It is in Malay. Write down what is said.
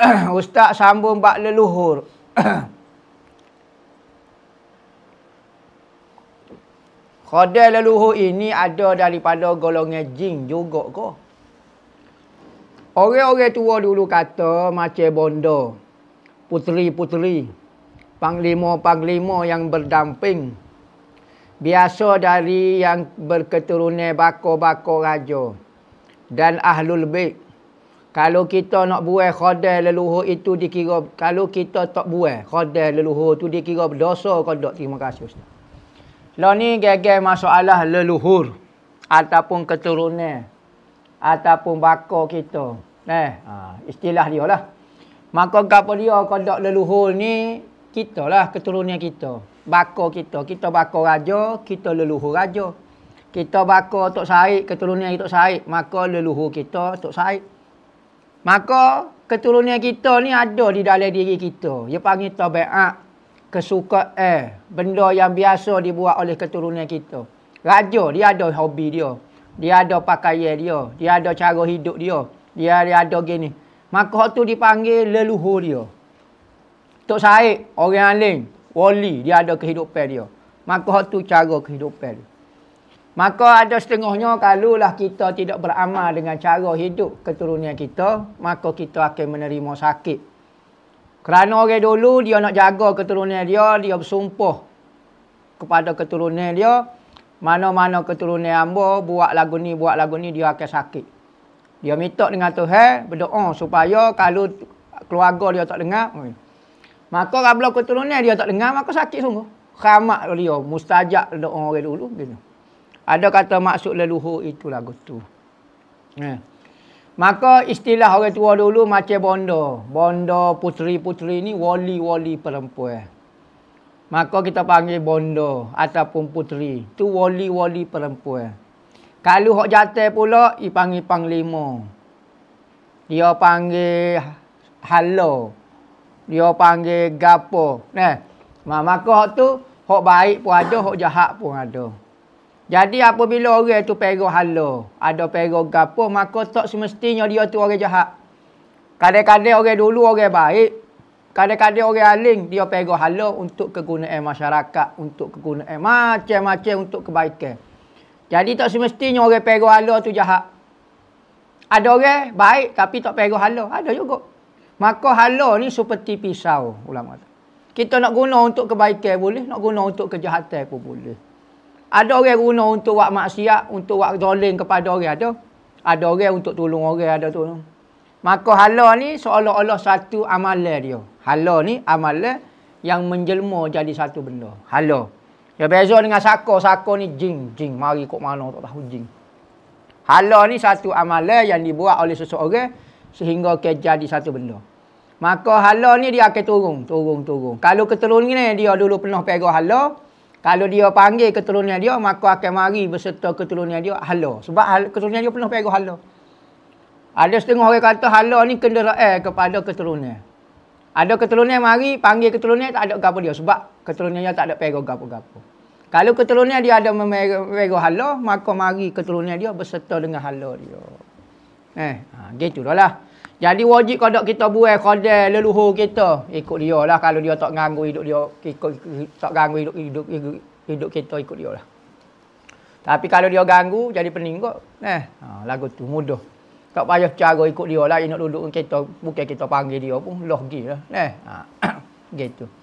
ustaz sambung bab leluhur. Khodai leluhur ini ada daripada golongan jin juga ke? Orang-orang tua dulu kata macam bondo. Puteri-puteri. Panglima-panglima yang berdamping. Biasa dari yang berketurunan bako-bako raja. Dan ahlul baik. Kalau kita nak buat khadar leluhur itu dikira kalau kita tak buat khadar leluhur tu dikira berdosa ke tak? Terima kasih ustaz. Lah ni gagal masalah leluhur ataupun keturunan ataupun baka kita. Eh, ha, istilah dia lah. Maka kapo dia kodok leluhur ni kita lah keturunan kita. Baka kita, kita baka raja, kita leluhur raja. Kita baka tok sahih, keturunan kita sahih, maka leluhur kita tok sahih. Maka keturunan kita ni ada di dalam diri kita. Dia panggil tabiat kesukaan eh, benda yang biasa dibuat oleh keturunan kita. Raja dia ada hobi dia. Dia ada pakaian dia, dia ada cara hidup dia. Dia dia ada gini. Maka tu dipanggil leluhur dia. Tok Said, orang lain, wali dia ada kehidupan dia. Maka tu cara kehidupan dia. Maka ada setengahnya kalulah kita tidak beramal dengan cara hidup keturunan kita, maka kita akan menerima sakit. Kerana orang dulu dia nak jaga keturunan dia, dia bersumpah kepada keturunan dia, mana-mana keturunan hamba buat lagu ni, buat lagu ni dia akan sakit. Dia minta dengan Tuhan berdoa supaya kalau keluarga dia tak dengar, maka kalau keturunan dia tak dengar maka sakit sungguh. Khamat dia mustajab doa orang dulu gitu. Ada kata maksud leluhur itu lagu tu. Eh. Maka istilah orang tua dulu macam bonda. Bonda puteri-puteri ni wali-wali perempuan. Maka kita panggil bonda ataupun puteri. Itu wali-wali perempuan. Kalau hok jatuh pula, dia panggil panglima. Dia panggil halo. Dia panggil gapo. Nah, maka hok tu, hok baik pun ada, hok jahat pun ada. Jadi apabila orang tu pegang halo, ada pegang gapo, maka tak semestinya dia tu orang jahat. Kadang-kadang orang dulu orang baik, kadang-kadang orang aling dia pegang halo untuk kegunaan masyarakat, untuk kegunaan macam-macam untuk kebaikan. Jadi tak semestinya orang pegang halo tu jahat. Ada orang baik tapi tak pegang halo, ada juga. Maka halo ni seperti pisau ulama. Kita nak guna untuk kebaikan boleh, nak guna untuk kejahatan pun boleh. Ada orang guna untuk buat maksiat, untuk buat doling kepada orang ada. Ada orang untuk tolong orang ada tu. Maka hala ni seolah-olah satu amalan dia. Hala ni amalan yang menjelma jadi satu benda. Hala. Ya beza dengan sako. Sako ni jing, jing. Mari kok mana tak tahu jing. Hala ni satu amalan yang dibuat oleh seseorang sehingga ke jadi satu benda. Maka hala ni dia akan turun, turun, turun. Kalau keturun ni dia dulu pernah pegang hala, kalau dia panggil keturunan dia, maka akan mari berserta keturunan dia hala. Sebab keturunan dia penuh perut hala. Ada setengah orang kata hala ni kendera eh kepada keturunan. Ada keturunan mari, panggil keturunan tak ada gapo dia. Sebab keturunan dia tak ada perut gapo-gapo. Kalau keturunan dia ada memerut hala, maka mari keturunan dia berserta dengan hala dia. Eh, ha, gitu dah lah. Jadi wajib kodok kita buai kodai leluhur kita. Ikut dia lah kalau dia tak ganggu hidup dia. Ikut, tak ganggu hidup, hidup, hidup kita ikut dia lah. Tapi kalau dia ganggu jadi pening kot. Eh, ha, lagu tu mudah. Tak payah cara ikut dia lah. Dia nak duduk kita. Bukan kita panggil dia pun. Loh gila. Eh, ha, gitu.